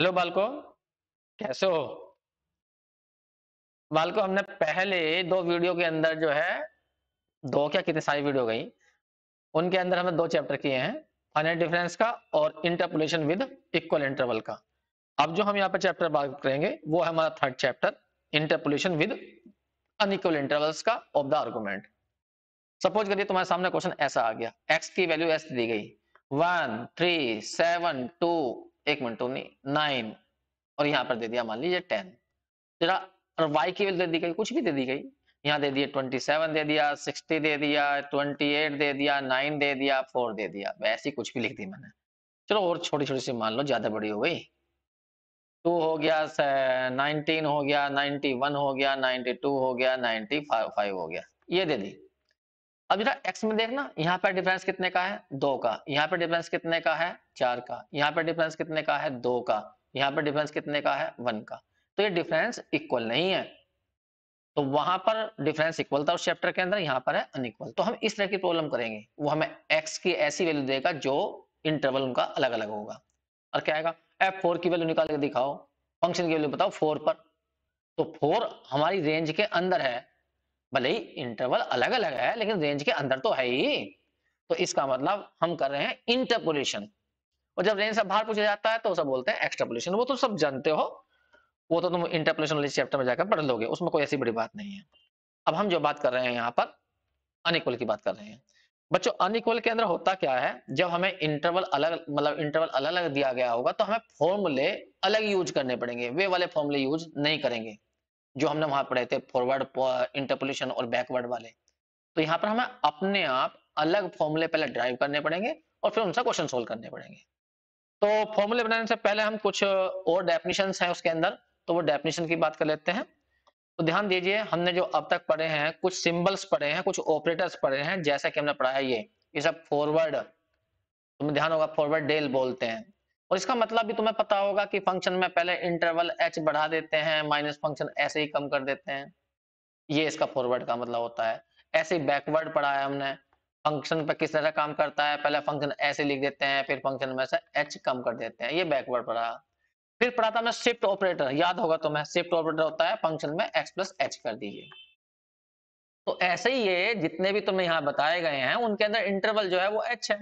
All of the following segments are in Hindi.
हेलो बालको कैसे हो बालको हमने पहले दो वीडियो के अंदर जो है दो क्या कितनी सारी वीडियो गई उनके अंदर हमने दो चैप्टर किए हैं फाइनाइट डिफरेंस का और इंटरपोलेशन विद इक्वल इंटरवल का अब जो हम यहाँ पे चैप्टर बात करेंगे वो है हमारा third chapter interpolation with unequal intervals का ऑफ द आर्गूमेंट सपोज करिए तुम्हारे सामने क्वेश्चन ऐसा आ गया एक्स की वैल्यू एस दी गई वन थ्री सेवन टू एक मिनट टोनी तो नाइन और यहाँ पर दे दिया मान लीजिए टेन जरा और वाई की वैल्यू दे दी गई कुछ भी दे दी गई यहाँ दे दिए ट्वेंटी सेवन दे दिया सिक्सटी दे दिया ट्वेंटी एट दे दिया नाइन दे दिया फोर दे दिया वैसी कुछ भी लिख दी मैंने चलो और छोटी छोटी सी मान लो ज्यादा बड़ी हो गई टू हो गया नाइनटीन हो गया नाइनटी वन हो गया नाइनटी टू हो गया नाइनटी फाइव हो गया ये दे दी अब जरा एक्स में देखना यहाँ पर डिफरेंस कितने का है दो का यहाँ पर डिफरेंस कितने का है चार का यहाँ पर डिफरेंस कितने का है दो का यहाँ पर डिफरेंस कितने का है वन का तो ये डिफरेंस इक्वल नहीं है तो वहां पर डिफरेंस इक्वल था उस चैप्टर के अंदर यहाँ पर है अनइक्वल तो हम इस तरह की प्रॉब्लम करेंगे वो हमें एक्स की ऐसी वैल्यू देगा जो इंटरवल उनका अलग अलग होगा और क्या आएगा एफ फोर की वैल्यू निकाल के दिखाओ फंक्शन की वैल्यू बताओ फोर पर तो फोर हमारी रेंज के अंदर है भले ही इंटरवल अलग अलग है लेकिन रेंज के अंदर तो है ही तो इसका मतलब हम कर रहे हैं इंटरपोलेशन और जब रेंज से बाहर पूछा जाता है तो सब बोलते हैं एक्सट्रापोलेशन वो तो सब जानते हो वो तो तुम इंटरपोलेशन वाले चैप्टर में जाकर पढ़ लोगे उसमें कोई ऐसी बड़ी बात नहीं है अब हम जो बात कर रहे हैं यहाँ पर अनइक्वल की बात कर रहे हैं बच्चों अनइक्वल के अंदर होता क्या है जब हमें इंटरवल अलग मतलब इंटरवल अलग अलग दिया गया होगा तो हमें फॉर्मूले अलग यूज करने पड़ेंगे वे वाले फॉर्मूले यूज नहीं करेंगे जो हमने वहां पढ़े थे फॉरवर्ड इंटरपोलेशन और बैकवर्ड वाले तो यहाँ पर हमें अपने आप अलग फॉर्मूले पहले ड्राइव करने पड़ेंगे और फिर उनसे क्वेश्चन सोल्व करने पड़ेंगे तो फॉर्मूले बनाने से पहले हम कुछ और डेफिनेशन हैं उसके अंदर तो वो डेफिनेशन की बात कर लेते हैं तो ध्यान दीजिए हमने जो अब तक पढ़े हैं कुछ सिंबल्स पढ़े हैं कुछ ऑपरेटर्स पढ़े हैं जैसा कि हमने पढ़ा है ये ये सब फॉरवर्ड तुम्हें ध्यान होगा फॉरवर्ड डेल बोलते हैं और इसका मतलब भी तुम्हें पता होगा कि फंक्शन में पहले इंटरवल एच बढ़ा देते हैं माइनस फंक्शन ऐसे ही कम कर देते हैं ये इसका फॉरवर्ड का मतलब होता है ऐसे ही बैकवर्ड पढ़ा है हमने फंक्शन पर किस तरह काम करता है पहले फंक्शन ऐसे लिख देते हैं फिर फंक्शन में से एच कम कर देते हैं ये बैकवर्ड पढ़ा फिर पढ़ा था मैं शिफ्ट ऑपरेटर याद होगा तुम्हें शिफ्ट ऑपरेटर होता है फंक्शन में एक्स प्लस एच कर दीजिए तो ऐसे ही ये जितने भी तुम्हें यहाँ बताए गए हैं उनके अंदर इंटरवल जो है वो एच है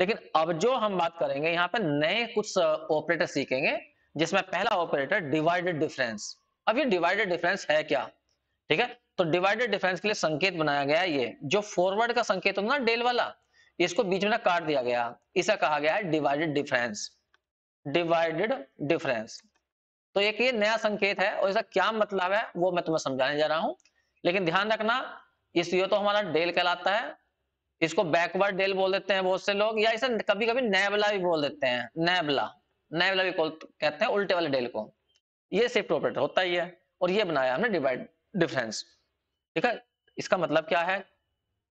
लेकिन अब जो हम बात करेंगे यहाँ पे नए कुछ ऑपरेटर सीखेंगे जिसमें पहला ऑपरेटर डिवाइडेड डिफरेंस अब ये डिवाइडेड डिफरेंस है क्या ठीक है तो डिवाइडेड डिफरेंस के लिए संकेत बनाया गया है ये जो फॉरवर्ड का संकेत होगा ना डेल वाला इसको बीच में ना काट दिया गया इसे कहा गया है डिवाइडेड डिफरेंस डिवाइडेड डिफरेंस तो एक ये नया संकेत है और इसका क्या मतलब है वो मैं तुम्हें समझाने जा रहा हूं लेकिन ध्यान रखना इस ये तो हमारा डेल कहलाता है इसको बैकवर्ड डेल बोल देते हैं बहुत से लोग या इसे कभी कभी नैबला भी बोल देते हैं नैबला नैबला भी कहते हैं उल्टे वाले डेल को ये शिफ्ट ऑपरेटर होता ही है और ये बनाया हमने डिवाइड डिफरेंस ठीक है इसका मतलब क्या है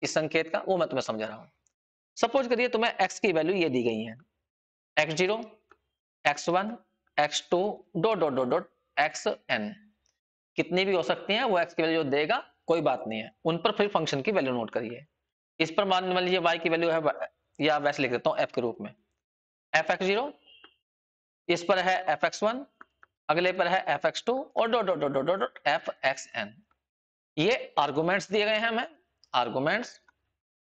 इस संकेत का वो मैं तुम्हें समझा रहा हूँ सपोज करिए तुम्हें एक्स की वैल्यू ये दी गई है x zero x one x two dot dot dot dot x n कितनी भी हो सकती है वो एक्स की वैल्यू देगा कोई बात नहीं है उन पर फिर फंक्शन की वैल्यू नोट करिए इस पर मान लीजिए वाई की वैल्यू है या वैसे लिख देता हूँ एफ के रूप में एफ एक्स जीरो इस पर है एफ एक्स वन अगले पर है एफ एक्स टू और dot dot dot dot dot f x n ये आर्गूमेंट्स दिए गए हैं हमें आर्गूमेंट्स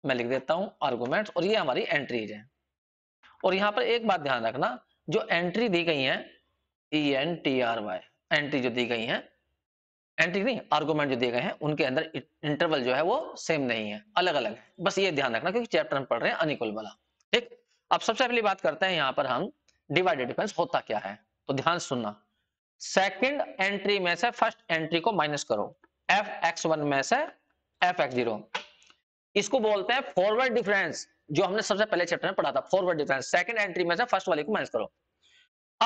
मैं लिख देता हूँ आर्गूमेंट्स और ये हमारी एंट्रीज हैं और यहाँ पर एक बात ध्यान रखना जो एंट्री दी गई है E N T R Y entry जो दी गई है एंड नहीं आर्गूमेंट जो दिए गए हैं उनके अंदर इंटरवल जो है वो सेम नहीं है अलग अलग है बस ये ध्यान रखना क्योंकि चैप्टर हम पढ़ रहे हैं अनिकुल वाला ठीक अब सबसे पहले बात करते हैं यहाँ पर हम डिवाइडेड डिफरेंस होता क्या है तो ध्यान सुनना सेकेंड एंट्री में से फर्स्ट एंट्री को माइनस करो एफ एक्स वन में से एफ एक्स जीरो इसको बोलते हैं फॉरवर्ड डिफरेंस जो हमने सबसे पहले चैप्टर में पढ़ा था फॉरवर्ड डिफरेंस सेकेंड एंट्री में से फर्स्ट वाले को माइनस करो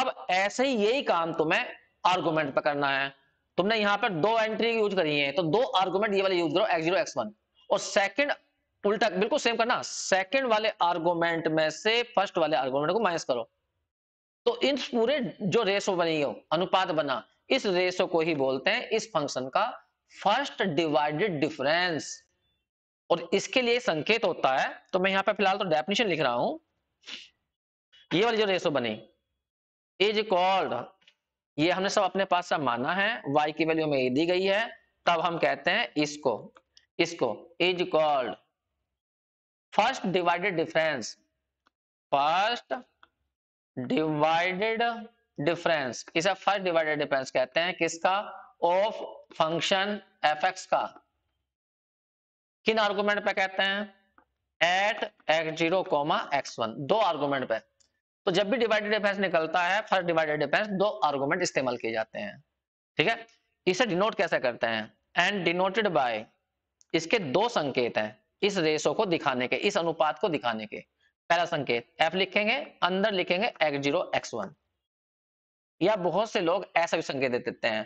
अब ऐसे ही यही काम तुम्हें आर्गुमेंट पर करना है तुमने यहां पर दो एंट्री यूज करी है तो दो आर्गुमेंट ये वाले यूज करो एक्स जीरो एक्स वन और सेकंड उल्टा बिल्कुल सेम करना सेकंड वाले आर्गुमेंट में से फर्स्ट वाले आर्गुमेंट को माइनस करो तो इन पूरे जो रेसो बनी हो अनुपात बना इस रेसो को ही बोलते हैं इस फंक्शन का फर्स्ट डिवाइडेड डिफरेंस और इसके लिए संकेत होता है तो मैं यहां पर फिलहाल तो डेफिनेशन लिख रहा हूं ये वाली जो रेसो बनी इज कॉल्ड ये हमने सब अपने पास सब माना है y की वैल्यू हमें ये दी गई है तब हम कहते हैं इसको इसको is called first divided difference first divided difference इसे फर्स्ट डिवाइडेड डिफरेंस कहते हैं किसका ऑफ फंक्शन एफ एक्स का किन आर्गूमेंट पे कहते हैं at x zero comma x one दो आर्गूमेंट पे तो जब भी डिवाइडेड डिफेंस निकलता है फर्स्ट डिवाइडेड डिफेंस दो आर्गूमेंट इस्तेमाल किए जाते हैं ठीक है इसे डिनोट कैसे करते हैं एंड डिनोटेड बाय इसके दो संकेत हैं इस रेशो को दिखाने के इस अनुपात को दिखाने के पहला संकेत एफ लिखेंगे अंदर लिखेंगे एक्स जीरो एक्स वन या बहुत से लोग ऐसा भी संकेत दे देते हैं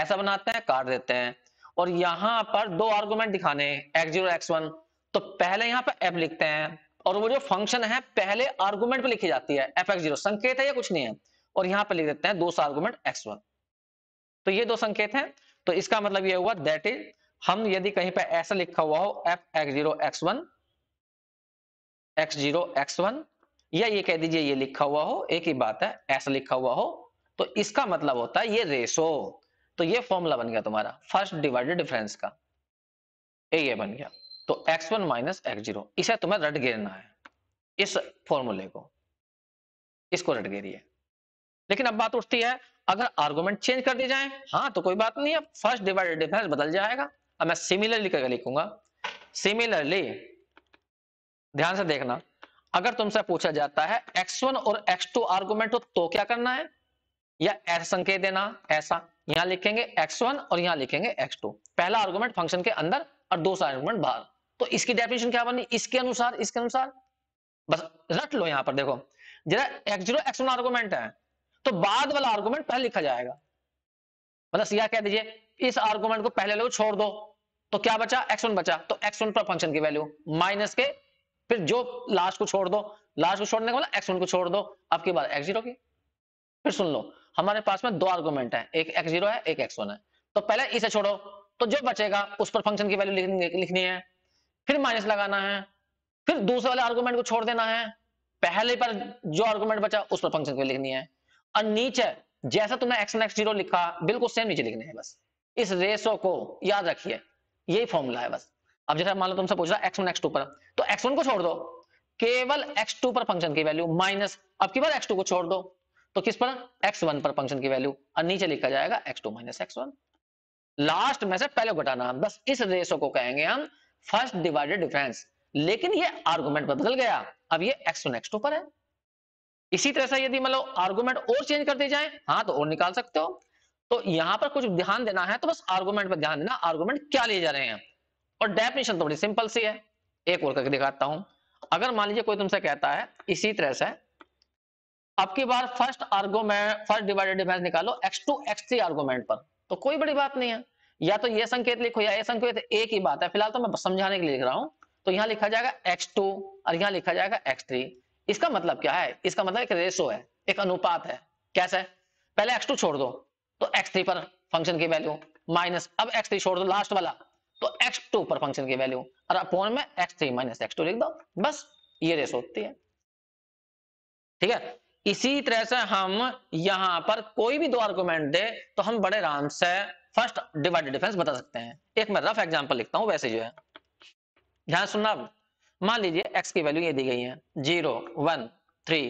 ऐसा बनाते हैं काट देते हैं और यहां पर दो आर्गूमेंट दिखाने एक्स जीरो एक्स वन तो पहले यहां पर एफ लिखते हैं और वो जो फंक्शन है पहले आर्गुमेंट पे लिखी जाती है एफ एक्स जीरो संकेत है या कुछ नहीं है और यहां पे लिख देते हैं दो सौ आर्गुमेंट एक्स वन तो ये दो संकेत हैं तो इसका मतलब ये हुआ दैट इज हम यदि कहीं पे ऐसा लिखा हुआ हो f x zero x one x zero x one या ये कह दीजिए ये लिखा हुआ हो एक ही बात है ऐसा लिखा हुआ हो तो इसका मतलब होता है ये रेशो तो ये फॉर्मूला बन गया तुम्हारा फर्स्ट डिवाइडेड डिफरेंस का ये बन गया तो x one minus x zero इसे तुम्हें रट घेरना है इस फॉर्मूले को इसको रट घेरिए लेकिन अब बात उठती है अगर आर्गुमेंट चेंज कर दिए जाए हाँ तो कोई बात नहीं अब फर्स्ट डिवाइडेड डिफरेंस बदल जाएगा अब मैं सिमिलरली करके लिखूंगा सिमिलरली ध्यान से देखना अगर तुमसे पूछा जाता है x1 और x2 आर्गूमेंट हो तो क्या करना है या ऐसा संकेत देना ऐसा यहां लिखेंगे x1 और यहां लिखेंगे x2 पहला आर्गूमेंट फंक्शन के अंदर और दूसरा आर्गूमेंट बाहर तो इसकी डेफिनेशन क्या बनी इसके अनुसार इसके अनुसार बस रट लो यहां पर देखो जरा x zero x one argument है तो बाद वाला आर्गूमेंट पहले लिखा जाएगा मतलब सीधा कह दीजिए इस आर्गूमेंट को पहले लो छोड़ दो तो क्या बचा एक्स वन बचा तो एक्स वन पर फंक्शन की वैल्यू माइनस के फिर जो लास्ट को छोड़ दो लास्ट को छोड़ने के बाद एक्स वन को छोड़ दो अब की बात एक्स जीरो की फिर सुन लो हमारे पास में दो आर्गूमेंट है एक एक्स जीरो है एक एक्स वन है तो पहले इसे छोड़ो तो जो बचेगा उस पर फंक्शन की वैल्यू लिखनी है फिर माइनस लगाना है फिर दूसरे वाले आर्गुमेंट को छोड़ देना है पहले पर जो आर्गुमेंट बचा उस पर फंक्शन को लिखनी है और नीचे जैसा तुमने एक्स एक्स जीरो लिखा बिल्कुल सेम नीचे लिखने हैं बस इस रेसो को याद रखिए यही फॉर्मूला है बस अब जैसा मान लो तुमसे पूछ रहा एक्स वन एक्स टू पर तो एक्स वन को छोड़ दो केवल एक्स टू पर फंक्शन की वैल्यू माइनस अब की बार एक्स टू को छोड़ दो तो किस पर एक्स वन पर फंक्शन की वैल्यू और नीचे लिखा जाएगा x two minus x one last में से पहले घटाना बस इस रेसो को कहेंगे हम फर्स्ट डिवाइडेड डिफरेंस लेकिन ये आर्गूमेंट बदल गया अब ये एक्स टू नेक्स्ट पर है इसी तरह से यदि मतलब आर्गुमेंट और चेंज कर दी जाए हाँ तो और निकाल सकते हो तो यहां पर कुछ ध्यान देना है तो बस आर्गुमेंट पर ध्यान देना आर्गूमेंट क्या लिए जा रहे हैं और डेफिनेशन तो बड़ी सिंपल सी है एक और करके दिखाता हूं अगर मान लीजिए कोई तुमसे कहता है इसी तरह से अब की बार first argument first divided difference निकालो x two x three argument पर तो कोई बड़ी बात नहीं है या तो यह संकेत लिखो या ये संकेत एक ही बात है फिलहाल तो मैं समझाने के लिए लिख रहा हूं तो यहां लिखा जाएगा x2 और यहाँ लिखा जाएगा x3 इसका मतलब क्या है इसका मतलब एक रेशो है एक अनुपात है कैसा है पहले x2 छोड़ दो तो x3 पर फंक्शन की वैल्यू माइनस अब x3 छोड़ दो लास्ट वाला तो x2 पर फंक्शन की वैल्यू और अपॉन में x3 माइनस एक्स लिख दो बस ये रेशो होती है ठीक है इसी तरह से हम यहां पर कोई भी दो आर्गुमेंट दे तो हम बड़े आराम से फर्स्ट डिवाइडेड डिफरेंस बता सकते हैं एक मैं रफ एग्जाम्पल लिखता हूँ वैसे जो है ध्यान सुनना मान लीजिए एक्स की वैल्यू ये दी गई है जीरो वन थ्री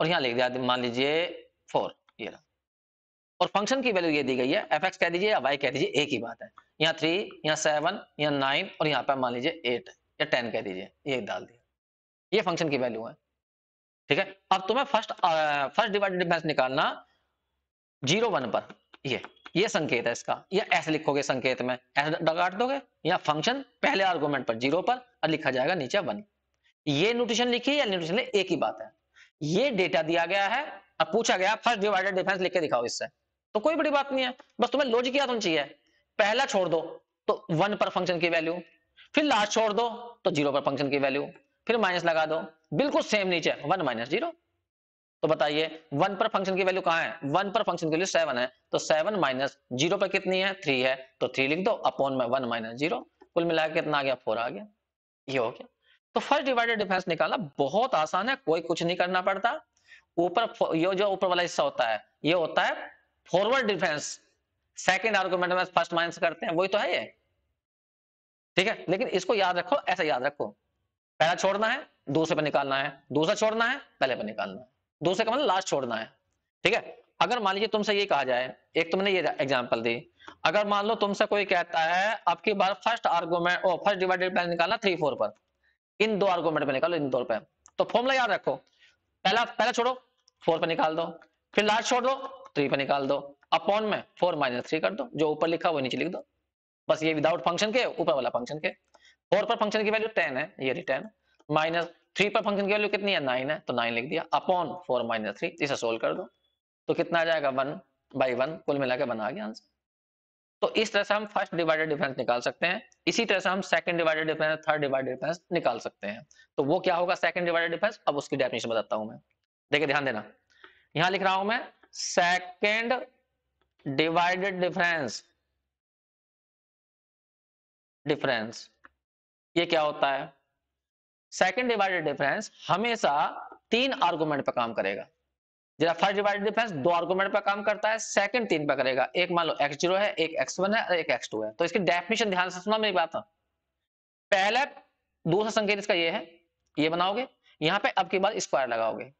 और यहाँ लिख दिया मान लीजिए फोर ये रहा और फंक्शन की वैल्यू ये दी गई है एफ एक्स कह दीजिए या वाई कह दीजिए एक ही बात है यहाँ थ्री यहाँ सेवन यहाँ नाइन और यहाँ पर मान लीजिए एट या टेन कह दीजिए ये डाल दिया ये फंक्शन की वैल्यू है ठीक है अब तुम्हें फर्स्ट फर्स्ट डिवाइडेड डिफरेंस निकालना जीरो वन पर ये ये संकेत है इसका या ऐसे लिखोगे संकेत में ऐसे डगाट दोगे या फंक्शन पहले आर्गूमेंट पर जीरो पर और लिखा जाएगा नीचे वन ये न्यूट्रिशन लिखी या न्यूट्रिशन एक ही बात है ये डेटा दिया गया है और पूछा गया फर्स्ट डिवाइडेड डिफरेंस लिख के दिखाओ इससे तो कोई बड़ी बात नहीं है बस तुम्हें लॉजिक याद होनी चाहिए पहला छोड़ दो तो वन पर फंक्शन की वैल्यू फिर लास्ट छोड़ दो तो जीरो पर फंक्शन की वैल्यू फिर माइनस लगा दो बिल्कुल सेम नीचे वन माइनस जीरो तो बताइए वन पर फंक्शन की वैल्यू कहाँ है वन पर फंक्शन की वैल्यू सेवन है तो सेवन माइनस जीरो पर कितनी है थ्री है तो थ्री लिख दो अपॉन में वन माइनस जीरो कुल मिला कितना आ गया फोर आ गया ये हो गया तो फर्स्ट डिवाइडेड डिफरेंस निकालना बहुत आसान है कोई कुछ नहीं करना पड़ता ऊपर ये जो ऊपर वाला हिस्सा होता है ये होता है फॉरवर्ड डिफेंस सेकेंड आर्गुमेंट में फर्स्ट माइनस करते हैं वही तो है ये ठीक है लेकिन इसको याद रखो ऐसा याद रखो पहला छोड़ना है दूसरे पर निकालना है दूसरा छोड़ना है पहले पर निकालना है दूसरे का मतलब लास्ट छोड़ना है ठीक है अगर मान लीजिए तुमसे ये कहा जाए एक तुमने ये एग्जाम्पल दी अगर मान लो तुमसे कोई कहता है आपकी बार फर्स्ट आर्गुमेंट ओ फर्स्ट डिवाइडेड बाय निकालना थ्री फोर पर इन दो आर्गुमेंट में निकालो इन दो पे तो फॉर्मूला याद रखो पहला पहला छोड़ो फोर पे निकाल दो फिर लास्ट छोड़ दो थ्री पे निकाल दो अपॉन में फोर माइनस थ्री कर दो जो ऊपर लिखा वो नीचे लिख दो बस ये विदाउट फंक्शन के ऊपर वाला फंक्शन के फोर पर फंक्शन की वैल्यू टेन है ये टेन माइनस थ्री पर फंक्शन की वैल्यू कितनी है नाइन है तो नाइन लिख दिया अपॉन फोर माइनस थ्री इसे सोल्व कर दो तो कितना आ जाएगा वन बाई वन कुल मिला के वन आ गया आंसर तो इस तरह से हम फर्स्ट डिवाइडेड डिफरेंस निकाल सकते हैं इसी तरह से हम second divided difference third divided difference निकाल सकते हैं तो वो क्या होगा सेकंड डिवाइडेड डिफरेंस अब उसकी डेफिनेशन बताता हूं मैं देखिए ध्यान देना यहां लिख रहा हूं मैं सेकंड डिवाइडेड डिफरेंस डिफरेंस ये क्या होता है सेकंड डिवाइडेड डिफरेंस हमेशा तीन आर्गूमेंट पर काम करेगा जरा फर्स्ट डिवाइडेड डिफरेंस दो आर्गुमेंट पर काम करता है सेकंड तीन पर करेगा एक मान लो एक्स जीरो है एक एक्स वन है और एक एक्स टू है तो इसकी डेफिनेशन ध्यान से सुना मेरी बात पहले दूसरा संकेत इसका ये है ये बनाओगे यहाँ पे अब की बार स्क्वायर लगाओगे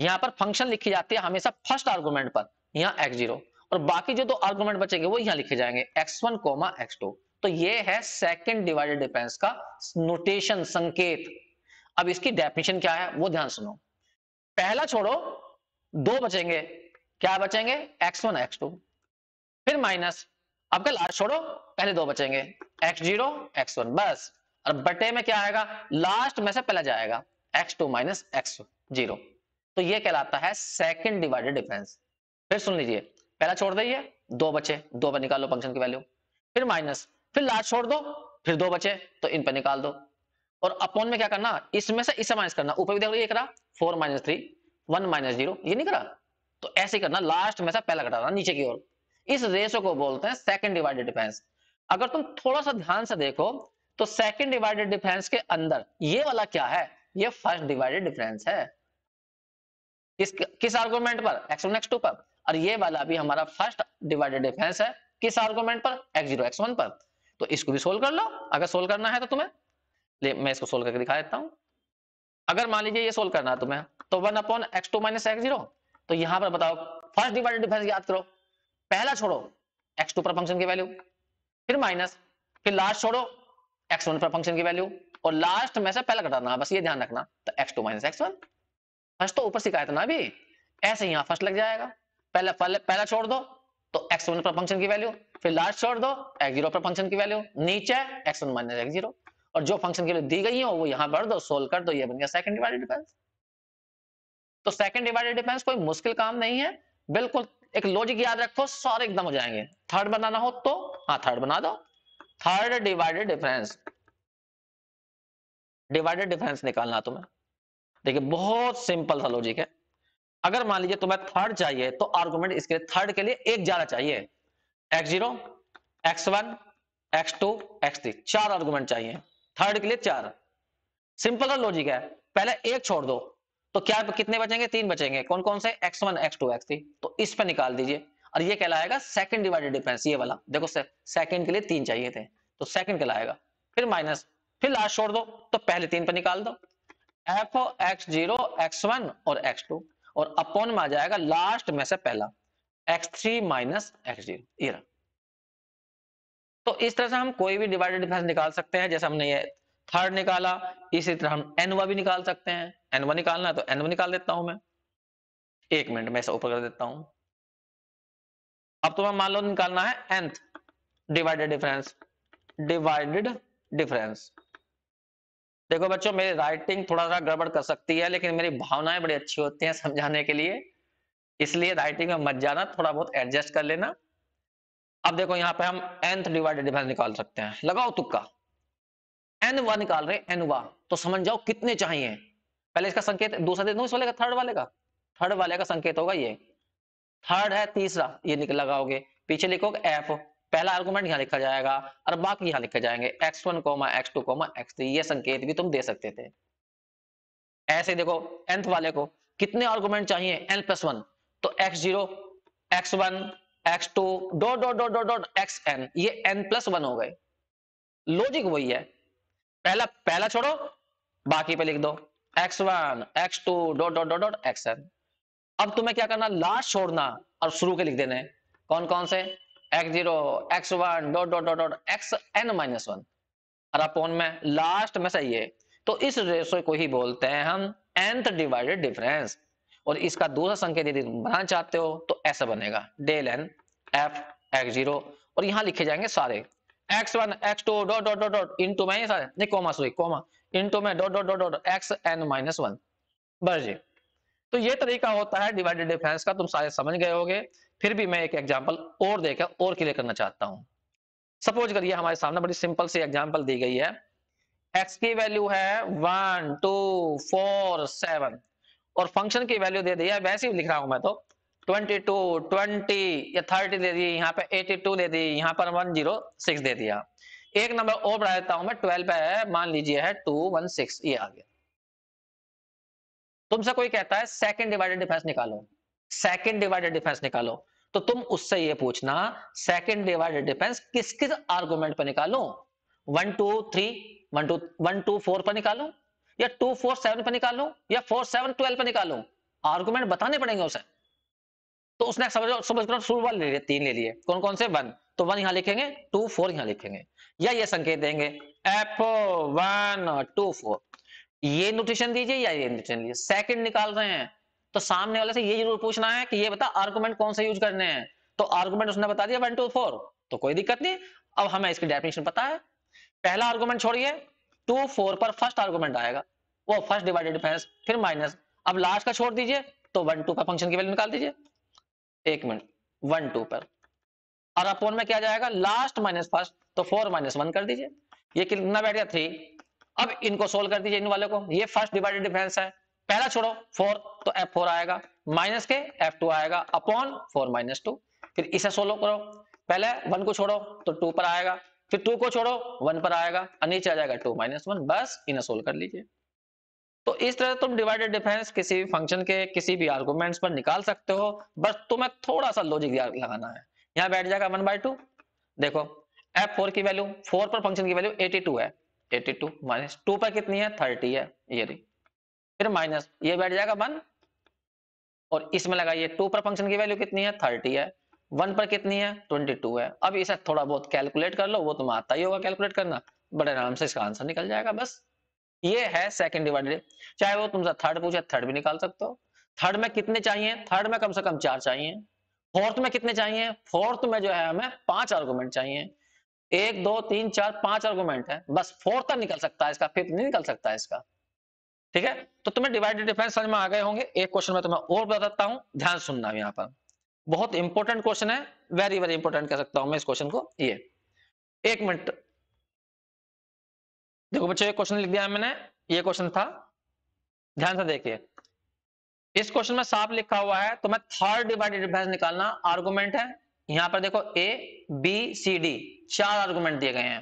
यहाँ पर फंक्शन लिखी जाती है हमेशा फर्स्ट आर्गूमेंट पर यहाँ एक्स जीरो और बाकी जो दो आर्गूमेंट बचेंगे वो यहाँ लिखे जाएंगे x one comma x two तो ये है सेकंड डिवाइडेड डिफरेंस का नोटेशन संकेत अब इसकी डेफिनेशन क्या है वो ध्यान सुनो पहला छोड़ो दो बचेंगे क्या बचेंगे एक्स वन एक्स टू फिर माइनस आपका लास्ट छोड़ो पहले दो बचेंगे एक्स जीरो एक्स वन बस और बटे में क्या आएगा लास्ट में से पहला जाएगा x two minus x zero तो ये कहलाता है सेकंड डिवाइडेड डिफरेंस फिर सुन लीजिए पहला छोड़ दीजिए दो बचे दो पर निकाल लो फंक्शन की वैल्यू फिर माइनस फिर लास्ट छोड़ दो फिर दो बचे तो इन पर निकाल दो और अपोन में क्या करना इसमें से इसे माइनस करना ऊपर भी देख लो ये करा four minus three one minus zero ये नहीं करा तो ऐसे करना लास्ट में से पहला घटाना नीचे की ओर इस रेशो को बोलते हैं सेकंड डिवाइडेड डिफेंस अगर तुम थोड़ा सा ध्यान से देखो तो सेकंड डिवाइडेड डिफेंस के अंदर ये वाला क्या है ये फर्स्ट डिवाइडेड डिफरेंस है किस किस आर्गुमेंट पर x1 x2 एक्स टू पर और ये वाला भी हमारा फर्स्ट डिवाइडेड डिफरेंस है किस आर्गुमेंट पर एक्स जीरो पर तो इसको भी सोल्व कर लो अगर सोल्व करना है तो तुम्हें ले मैं इसको सोल्व करके दिखा देता हूं अगर मान लीजिए ये सोल्व करना है तुम्हें तो one upon x two minus x zero तो यहां पर बताओ फर्स्ट डिवाइडेड डिफरेंस याद करो पहला छोड़ो एक्स टू पर फंक्शन की वैल्यू फिर माइनस फिर लास्ट छोड़ो एक्स वन पर फंक्शन की वैल्यू और लास्ट में से पहला घटाना बस ये ध्यान रखना तो x two minus x one first तो ऊपर सिखाया था ना अभी ऐसे यहां फर्स्ट लग जाएगा पहला पहला छोड़ दो तो एक्स वन पर फंक्शन की वैल्यू फिर लास्ट छोड़ दो एक्स जीरो पर फंक्शन की वैल्यू नीचे x one minus x zero और जो फंक्शन की वैल्यू दी गई है वो यहां भर दो सोल्व कर दो ये बन गया सेकंड डिवाइडेड डिफरेंस तो सेकंड डिवाइडेड डिफरेंस कोई मुश्किल काम नहीं है बिल्कुल एक लॉजिक याद रखो सारे एकदम हो जाएंगे थर्ड बनाना हो तो हाँ थर्ड बना दो third divided difference divided difference निकालना तुम्हें देखिए बहुत सिंपल सा लॉजिक है अगर मान लीजिए तुम्हें थर्ड चाहिए तो आर्गुमेंट इसके थर्ड के लिए एक ज्यादा चाहिए x zero x one x two x three चार आर्गुमेंट चाहिए थर्ड के लिए चार सिंपल सा लॉजिक है पहले एक छोड़ दो तो क्या कितने बचेंगे तीन बचेंगे कौन कौन से x one x two x three तो इस पर निकाल दीजिए और ये कहलाएगा सेकंड डिवाइडेड डिफरेंस ये वाला देखो सर सेकंड के लिए तीन चाहिए थे तो सेकंड कहलाएगा फिर माइनस फिर लास्ट छोड़ दो तो पहले तीन पर निकाल दो f x zero x one और एक्स टू और अपॉन में आ जाएगा लास्ट में से पहला x three minus x zero तो इस तरह से हम कोई भी डिवाइडेड डिफरेंस निकाल सकते हैं जैसे हमने ये थर्ड निकाला इसी तरह हम एनवा भी निकाल सकते हैं एनवा निकालना है तो एनवा निकाल देता हूं मैं एक मिनट में ऐसा ऊपर कर देता हूं अब तो मैं मान लो निकालना है nth divided difference divided difference देखो बच्चों मेरी राइटिंग थोड़ा सा गड़बड़ कर सकती है लेकिन मेरी भावनाएं बड़ी अच्छी होती हैं समझाने के लिए इसलिए राइटिंग में मत जाना थोड़ा बहुत एडजस्ट कर लेना अब देखो यहाँ पे हम एंथ डिवाइडेड डिफरेंस निकाल सकते हैं लगाओ तुक्का एन वा निकाल रहे हैं एन वा तो समझ जाओ कितने चाहिए पहले इसका संकेत दूसरा दे दू इस वाले का थर्ड वाले का थर्ड वाले का संकेत होगा ये थर्ड है तीसरा ये निकल लगाओगे पीछे लिखोगे एफ पहला आर्गुमेंट यहाँ लिखा जाएगा और बाकी यहाँ लिखे जाएंगे x one comma x two comma x three ये संकेत भी तुम दे सकते थे ऐसे देखो एंथ वाले को कितने आर्गुमेंट चाहिए एन प्लस वन तो x zero x one x two dot dot dot dot dot x n ये एन प्लस वन हो गए लॉजिक वही है पहला पहला छोड़ो बाकी पे लिख दो x one x two dot dot dot dot x n अब तुम्हें क्या करना लास्ट छोड़ना और शुरू के लिख देने कौन कौन से x zero x one dot dot dot dot x n minus one और आप कौन में लास्ट में सही है तो इस रेशो को ही बोलते हैं हम एंथ डिवाइडेड डिफरेंस और इसका दूसरा संकेत यदि बनाना चाहते हो तो ऐसा बनेगा del n f x zero और यहां लिखे जाएंगे सारे x1 x2 ...* minus 1, comma *... xn - 1 બરજી તો યે તરીકા હોતા હૈ ડિવિડેડ એ ફેન્સ કા તુમ સાહે સમજ ગયે હોગે ફિર ભી મે એક એક્ઝામ્પલ ઓર દેકે ઓર ક્લિયર કરના ચાહતા હું સપોઝ કર યે હમારે સામને બટી સિમ્પલ સે એક્ઝામ્પલ દી ગઈ હૈ x કી વેલ્યુ હે 1 2 4 7 ઓર ફંક્શન કી વેલ્યુ દે દી હૈ બસે લિખ રહા હું મે તો ट्वेंटी टू ट्वेंटी या थर्टी दे दी यहाँ पे एटी टू दे दी यहाँ पर वन जीरो सिक्स दे दिया एक नंबर और बढ़ा देता हूं मैं ट्वेल्व पे मान लीजिए है टू वन सिक्स ये आ गया तुमसे कोई कहता है सेकंड डिवाइडेड डिफेंस निकालो सेकंड डिवाइडेड डिफेंस निकालो तो तुम उससे ये पूछना सेकंड डिवाइडेड डिफेंस किस किस आर्गूमेंट पर निकालो one two three one two one two four पर निकालो या टू फोर सेवन पर निकालो या फोर सेवन ट्वेल्व पर निकालो आर्गूमेंट बताने पड़ेंगे उसे तो उसने समझ समझ करो शुरू वाले तीन ले लिए कौन कौन से वन तो वन यहाँ लिखेंगे टू फोर यहाँ लिखेंगे या ये संकेत देंगे एप वन टू फोर ये नोटेशन दीजिए या ये नोटेशन दीजिए सेकंड निकाल रहे हैं तो सामने वाले से ये जरूर पूछना है कि ये बता आर्गुमेंट कौन से यूज करने हैं तो आर्गुमेंट उसने बता दिया वन टू फोर तो कोई दिक्कत नहीं अब हमें इसकी डेफिनेशन पता है पहला आर्गुमेंट छोड़िए टू फोर पर फर्स्ट आर्गुमेंट आएगा वो फर्स्ट डिवाइडेड फिर माइनस अब लास्ट का छोड़ दीजिए तो वन टू का फंक्शन की वैल्यू निकाल दीजिए एक मिनट वन टू पर और अपोन में क्या जाएगा लास्ट माइनस फर्स्ट तो फोर माइनस वन कर दीजिए ये कितना बैठ गया थ्री अब इनको सोल्व कर दीजिए इन वाले को ये फर्स्ट डिवाइडेड डिफरेंस है पहला छोड़ो फोर तो एफ फोर आएगा माइनस के एफ टू आएगा अपॉन फोर माइनस टू फिर इसे सोल्व करो पहले वन को छोड़ो तो टू पर आएगा फिर टू को छोड़ो वन पर आएगा और नीचे आ जाएगा टू माइनस वन बस इन्हें सोल्व कर लीजिए तो इस तरह तुम डिवाइडेड डिफरेंस किसी भी फंक्शन के किसी भी आर्गुमेंट्स पर निकाल सकते हो बस तुम्हें थोड़ा सा लॉजिक लगाना है यहाँ बैठ जाएगा वन बाई टू देखो एफ फोर की वैल्यू फोर पर फंक्शन की वैल्यू एटी टू है एटी टू माइनस टू पर कितनी है थर्टी है ये रही फिर माइनस ये बैठ जाएगा वन और इसमें लगाइए टू पर फंक्शन की वैल्यू कितनी है थर्टी है वन पर कितनी है ट्वेंटी टू है अब इसे थोड़ा बहुत कैलकुलेट कर लो वो तुम्हें आता ही होगा कैलकुलेट करना बड़े आराम से इसका आंसर निकल जाएगा बस ये है सेकंड डिवाइडेड चाहे वो तुमसे थर्ड पूछे थर्ड भी निकाल सकते हो थर्ड में कितने चाहिए थर्ड में कम से कम चार चाहिए फोर्थ में कितने चाहिए फोर्थ में जो है हमें पांच आर्गूमेंट चाहिए एक दो तीन चार पांच आर्गूमेंट है बस फोर्थ तक निकल सकता है इसका फिफ्थ नहीं निकल सकता है इसका ठीक है तो तुम्हें डिवाइडेड डिफरेंस समझ में आ गए होंगे एक क्वेश्चन में तुम्हें और बताता हूं ध्यान सुनना यहाँ पर बहुत इंपॉर्टेंट क्वेश्चन है वेरी वेरी इंपॉर्टेंट कह सकता हूं मैं इस क्वेश्चन को ये एक मिनट देखो बच्चों एक क्वेश्चन लिख दिया मैंने ये क्वेश्चन था ध्यान से देखिए इस क्वेश्चन में साफ लिखा हुआ है तो मैं थर्ड डिवाइडेड भैंस निकालना आर्गुमेंट है यहां पर देखो ए बी सी डी चार आर्गुमेंट दिए गए हैं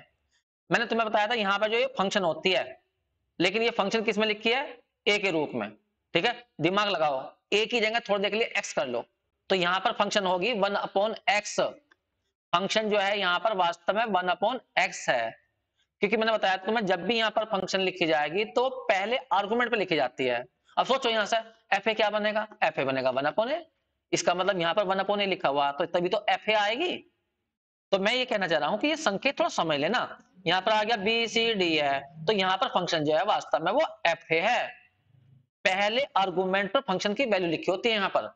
मैंने तुम्हें बताया था यहां पर जो ये फंक्शन होती है लेकिन ये फंक्शन किसमें लिखी है ए के रूप में ठीक है दिमाग लगाओ ए की जगह थोड़ी देर के लिए एक्स कर लो तो यहां पर फंक्शन होगी वन अपॉन एक्स फंक्शन जो है यहां पर वास्तव में वन अपॉन एक्स है क्योंकि मैंने बताया तुम्हें जब भी यहाँ पर फंक्शन लिखी जाएगी तो पहले आर्गूमेंट पे लिखी जाती है अब सोचो यहाँ से एफ क्या बनेगा एफ बनेगा वन अपोने इसका मतलब यहाँ पर वन अपोने लिखा हुआ तो तभी तो एफ आएगी तो मैं ये कहना चाह रहा हूँ कि ये संकेत थोड़ा समझ लेना यहाँ पर आ गया बी सी डी है तो यहाँ पर फंक्शन जो है वास्तव में वो एफ है पहले आर्गूमेंट पर फंक्शन की वैल्यू लिखी होती है यहाँ पर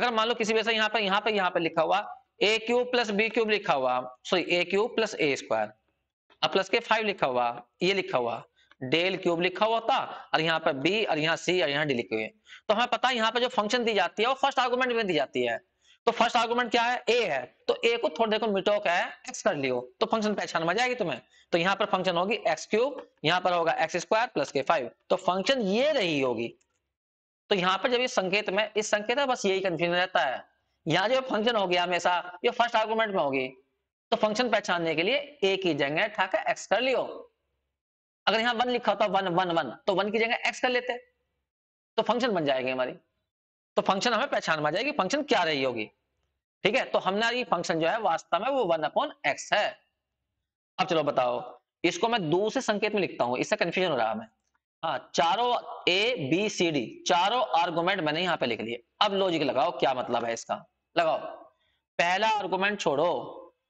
अगर मान लो किसी वजह से यहाँ पर यहाँ पर यहाँ पर लिखा हुआ a cube plus b cube लिखा हुआ sorry a cube plus a square अब प्लस के फाइव लिखा हुआ ये लिखा हुआ डेल क्यूब लिखा हुआ था और यहाँ पर बी और यहाँ सी और यहाँ डी लिखे हुए तो हमें पता है यहाँ पर जो फंक्शन दी जाती है वो फर्स्ट आर्गुमेंट में दी जाती है तो फर्स्ट आर्गुमेंट क्या है ए है तो ए को थोड़ा देखो मिटो क्या है एक्स कर लियो तो फंक्शन पहचान में जाएगी तुम्हें तो यहाँ पर फंक्शन होगी एक्स क्यूब यहाँ पर होगा एक्स स्क्वायर प्लस के फाइव तो फंक्शन ये रही होगी तो यहाँ पर जब इस संकेत में इस संकेत में बस यही कंफ्यूजन रहता है यहाँ जो फंक्शन हो गया हमेशा ये फर्स्ट आर्गुमेंट में होगी तो फंक्शन पहचानने के लिए ए की जगह था एक्स कर लियो अगर यहां वन लिखा होता वन वन वन तो वन की जगह एक्स कर लेते तो फंक्शन बन जाएगी हमारी तो फंक्शन हमें पहचान में आ जाएगी फंक्शन क्या रही होगी ठीक है तो हमने ये फंक्शन जो है वास्तव में वो वन अपॉन एक्स है अब चलो बताओ इसको मैं दूसरे संकेत में लिखता हूं इससे कंफ्यूजन हो रहा है हाँ चारों ए बी सी डी चारों आर्गुमेंट मैंने यहां पे लिख लिए अब लॉजिक लगाओ क्या मतलब है इसका लगाओ पहला आर्गुमेंट छोड़ो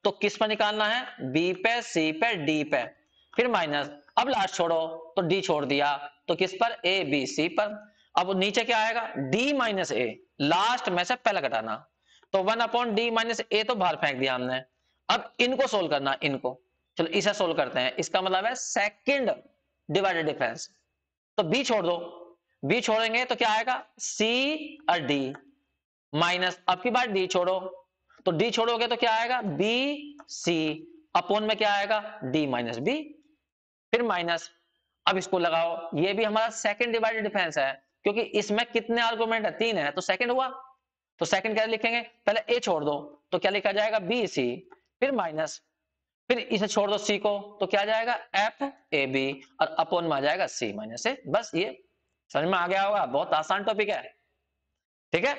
तो किस पर निकालना है बी पे सी पे डी पे फिर माइनस अब लास्ट छोड़ो तो डी छोड़ दिया तो किस पर ए बी सी पर अब नीचे क्या आएगा डी माइनस ए लास्ट में से पहला घटाना तो one upon d minus a तो बाहर फेंक दिया हमने अब इनको सोल्व करना इनको चलो इसे सोल्व करते हैं इसका मतलब है सेकंड डिवाइडेड डिफरेंस तो बी छोड़ दो बी छोड़ेंगे तो क्या आएगा सी और डी माइनस अब की बार डी छोड़ो तो डी छोड़ोगे तो क्या आएगा बी सी अपोन में क्या आएगा डी माइनस बी फिर माइनस अब इसको लगाओ ये भी हमारा सेकंड डिवाइडेड डिफेंस है क्योंकि इसमें कितने आर्गुमेंट है तीन है तो सेकंड हुआ तो सेकंड क्या लिखेंगे पहले ए छोड़ दो तो क्या लिखा जाएगा बी सी फिर माइनस फिर इसे छोड़ दो सी को तो क्या जाएगा एफ ए बी और अपोन में आ जाएगा सी माइनस ए बस ये समझ में आ गया होगा बहुत आसान टॉपिक है ठीक है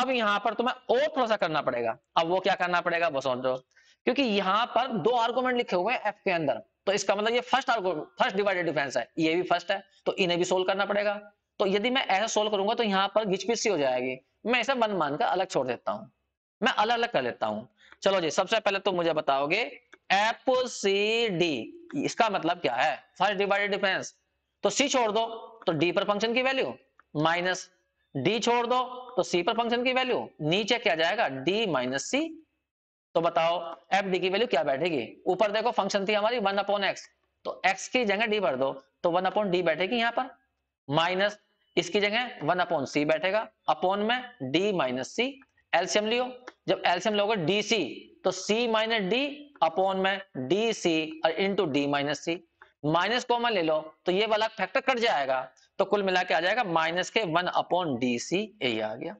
अब यहां पर तुम्हें और थोड़ा सा करना पड़ेगा अब वो क्या करना पड़ेगा वो समझो क्योंकि यहां पर दो आर्गुमेंट लिखे हुए हैं एफ के अंदर तो इसका मतलब ये first argument first divided difference है ये भी फर्स्ट है तो इन्हें भी सोल्व करना पड़ेगा तो यदि मैं ऐसा सोल्व करूंगा तो यहाँ पर घिचपिच सी हो जाएगी मैं इसे मन मान कर अलग छोड़ देता हूँ मैं अलग अलग कर लेता हूँ चलो जी सबसे पहले तो मुझे बताओगे एफ सी डी इसका मतलब क्या है फर्स्ट डिवाइडेड डिफेंस तो सी छोड़ दो तो डी पर फंक्शन की वैल्यू माइनस डी छोड़ दो तो सी पर फंक्शन की वैल्यू नीचे क्या जाएगा डी माइनस सी तो बताओ एफ डी की वैल्यू क्या बैठेगी ऊपर देखो फंक्शन थी हमारी वन अपॉन एक्स तो एक्स की जगह डी भर दो तो वन अपॉन डी बैठेगी यहाँ पर माइनस इसकी जगह वन अपॉन सी बैठेगा अपॉन में डी माइनस सी एल्सियम लियो जब एल्सियम लोगे डी सी तो सी माइनस डी अपॉन में डी सी और into d minus c minus common ले लो तो ये वाला फैक्टर कट जाएगा तो कुल मिला के आ जाएगा माइनस के one upon d c a आ गया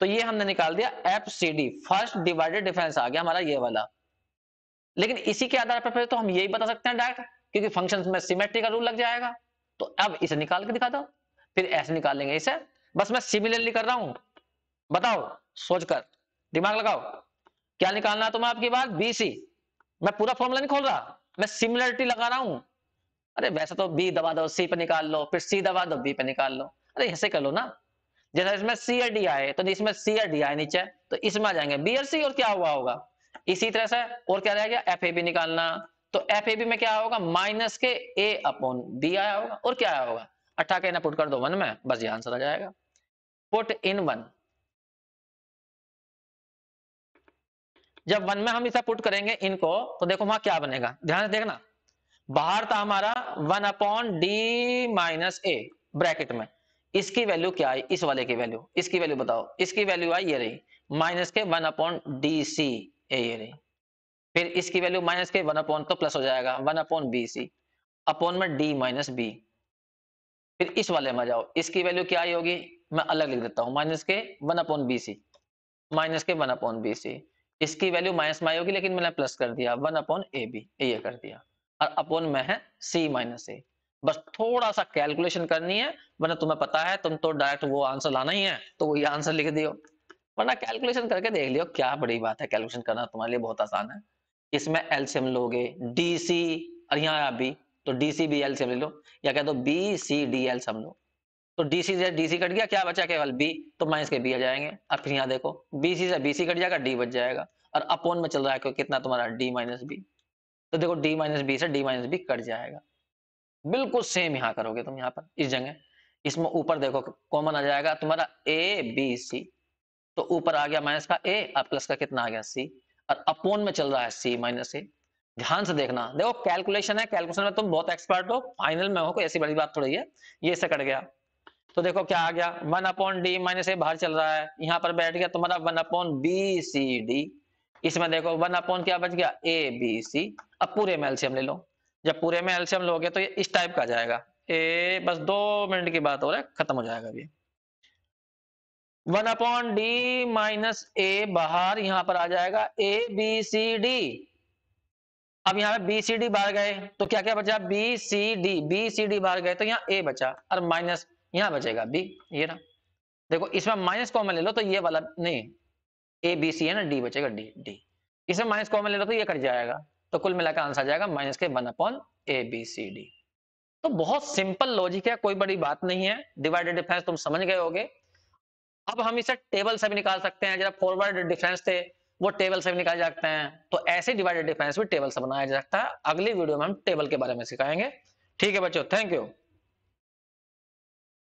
तो ये हमने निकाल दिया f c d first divided difference आ गया हमारा ये वाला लेकिन इसी के आधार पर फिर तो हम यही बता सकते हैं डायरेक्ट क्योंकि फंक्शन में सिमेट्री का रूल लग जाएगा तो अब इसे निकाल के दिखा दो फिर ऐसे निकाल लेंगे इसे बस मैं सिमिलरली कर रहा हूं बताओ सोचकर दिमाग लगाओ क्या निकालना है तुम्हें आपकी बात बीसी मैं पूरा फॉर्मूला नहीं खोल रहा मैं सिमिलरिटी लगा रहा हूं अरे वैसे तो बी दबा दो सी पे निकाल लो फिर सी दबा दो बी पे निकाल लो अरे ऐसे कर लो ना जैसा इसमें सी या डी आए तो इसमें सी या डी आए नीचे तो इसमें आ जाएंगे बी आर सी और क्या हुआ होगा इसी तरह से और क्या रह गया एफ ए बी निकालना तो एफ ए बी में क्या होगा माइनस के ए अपॉन बी आया होगा और क्या आया होगा अट्ठा के ना पुट कर दो वन में बस ये आंसर आ जाएगा पुट इन वन जब वन में हम इसे पुट करेंगे इनको तो देखो वहां क्या बनेगा ध्यान से देखना बाहर था हमारा one upon d minus a bracket में इसकी वैल्यू क्या आई इस वाले की वैल्यू इसकी वैल्यू बताओ इसकी वैल्यू आई ये रही माइनस के one upon d c a ये रही फिर इसकी वैल्यू माइनस के वन अपॉन तो प्लस हो जाएगा one upon b c upon में डी माइनस बी फिर इस वाले में जाओ इसकी वैल्यू क्या आई होगी मैं अलग लिख देता हूँ माइनस के one upon b c minus के वन अपॉन बी सी इसकी वैल्यू माइनस में आई होगी लेकिन मैंने प्लस कर दिया वन अपॉन ए बी ये कर दिया और अपोन में है सी माइनस ए बस थोड़ा सा कैलकुलेशन करनी है वरना तुम्हें पता है तुम तो डायरेक्ट वो आंसर लाना ही है तो वही आंसर लिख दियो वरना कैलकुलेशन करके देख लियो क्या बड़ी बात है कैलकुलेशन करना तुम्हारे लिए बहुत आसान है इसमें एलसीएम लोगे डीसी और यहाँ बी तो डीसी बी एलसीएम ले लो या कह दो बी सी डी एलसीएम लो तो डीसी से डीसी कट गया क्या बचा केवल बी तो माइनस के बी आ जाएंगे और फिर यहाँ देखो बीसी से बीसी कट जाएगा डी बच जाएगा और अपोन में चल रहा है कितना तुम्हारा डी माइनस बी तो देखो डी माइनस बी से डी माइनस बी कट जाएगा बिल्कुल सेम यहाँ करोगे तुम यहाँ पर इस जगह इसमें ऊपर देखो कॉमन आ जाएगा तुम्हारा ए बी सी तो ऊपर आ गया माइनस का ए और प्लस का कितना आ गया सी और अपोन में चल रहा है सी माइनस ए ध्यान से देखना देखो कैलकुलेशन है कैलकुलेशन में तुम बहुत एक्सपर्ट हो फाइनल में हो कोई ऐसी बड़ी बात थोड़ी है ये से कट गया तो देखो क्या आ गया one upon d minus a बाहर चल रहा है यहाँ पर बैठ गया तुम्हारा one upon b c d इसमें देखो वन अपॉन क्या बच गया ए बी सी अब पूरे में एल्शियम ले लो जब पूरे में एल्शियम लोगे तो ये इस टाइप का जाएगा ए बस दो मिनट की बात हो रहा है खत्म हो जाएगा ये one upon d minus a बाहर यहां पर आ जाएगा ए बी सी डी अब यहाँ पे बी सी डी बाहर गए तो क्या क्या बचा b c d b c d बाहर गए तो यहाँ ए बचा और माइनस यहाँ बचेगा बी ये ना देखो इसमें माइनस कॉमन ले लो तो ये वाला नहीं ए बी सी है ना डी बचेगा डी डी इसे माइनस कॉमन ले लो तो ये कट जाएगा तो कुल मिलाकर आंसर आ जाएगा माइनस के one upon a b c d तो बहुत सिंपल लॉजिक है कोई बड़ी बात नहीं है डिवाइडेड डिफरेंस तुम समझ गए होगे अब हम इसे टेबल से भी निकाल सकते हैं जरा फॉरवर्ड डिफरेंस थे वो टेबल से भी निकाल सकते हैं तो ऐसे डिवाइडेड डिफरेंस भी टेबल से बनाया जा सकता है अगली वीडियो में हम टेबल के बारे में सिखाएंगे ठीक है बच्चों थैंक यू